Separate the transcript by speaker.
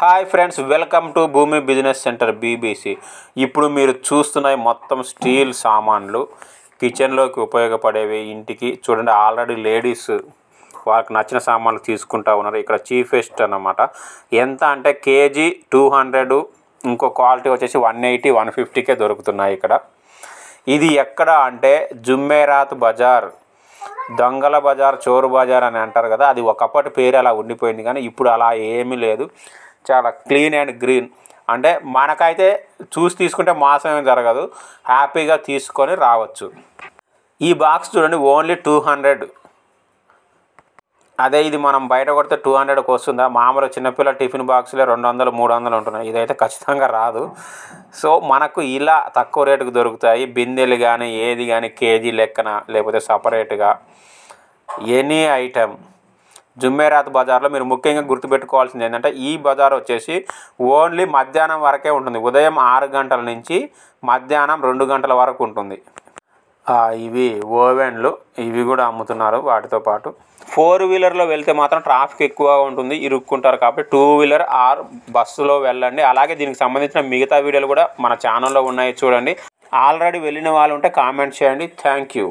Speaker 1: hi friends welcome to Bhoomi business centre BBC ఇప్పుడు మీరు చూస్తున్నాయి మొత్తం స్టీల్ సామాన్లు కిచెన్లోకి ఉపయోగపడేవి ఇంటికి చూడండి ఆల్రెడీ లేడీస్ వాళ్ళకి నచ్చిన సామాన్లు తీసుకుంటా ఉన్నారు ఇక్కడ చీఫెస్ట్ అనమాట ఎంత అంటే కేజీ టూ హండ్రెడ్ ఇంకో క్వాలిటీ వచ్చేసి వన్ ఎయిటీ వన్ ఫిఫ్టీకే దొరుకుతున్నాయి ఇక్కడ ఇది ఎక్కడ అంటే జుమ్మేరాత్ బజార్ దొంగల బజార్ చోరు బజార్ అని అంటారు కదా అది ఒకప్పటి పేరు అలా ఉండిపోయింది కానీ ఇప్పుడు అలా ఏమీ లేదు చాలా క్లీన్ అండ్ గ్రీన్ అంటే మనకైతే చూసి తీసుకుంటే మాసం ఏం జరగదు హ్యాపీగా తీసుకొని రావచ్చు ఈ బాక్స్ చూడండి ఓన్లీ టూ హండ్రెడ్ అదే ఇది మనం బయట కొడితే టూ హండ్రెడ్కి వస్తుందా మామూలు చిన్నపిల్ల టిఫిన్ బాక్స్లో రెండు వందలు మూడు వందలు ఉంటున్నాయి ఇదైతే ఖచ్చితంగా రాదు సో మనకు ఇలా తక్కువ రేటుకు దొరుకుతాయి బిందెలు కానీ ఏది కానీ కేజీ లెక్కన లేకపోతే సపరేట్గా ఎనీ ఐటెం జుమ్మేరాత్ బజార్లో మీరు ముఖ్యంగా గుర్తుపెట్టుకోవాల్సింది ఏంటంటే ఈ బజార్ వచ్చేసి ఓన్లీ మధ్యాహ్నం వరకే ఉంటుంది ఉదయం ఆరు గంటల నుంచి మధ్యాహ్నం రెండు గంటల వరకు ఉంటుంది ఇవి ఓవెన్లు ఇవి కూడా అమ్ముతున్నారు వాటితో పాటు ఫోర్ వీలర్లో వెళ్తే మాత్రం ట్రాఫిక్ ఎక్కువగా ఉంటుంది ఇరుక్కుంటారు కాబట్టి టూ వీలర్ ఆర్ బస్సులో వెళ్ళండి అలాగే దీనికి సంబంధించిన మిగతా వీడియోలు కూడా మన ఛానల్లో ఉన్నాయి చూడండి ఆల్రెడీ వెళ్ళిన వాళ్ళు ఉంటే కామెంట్ చేయండి థ్యాంక్ యూ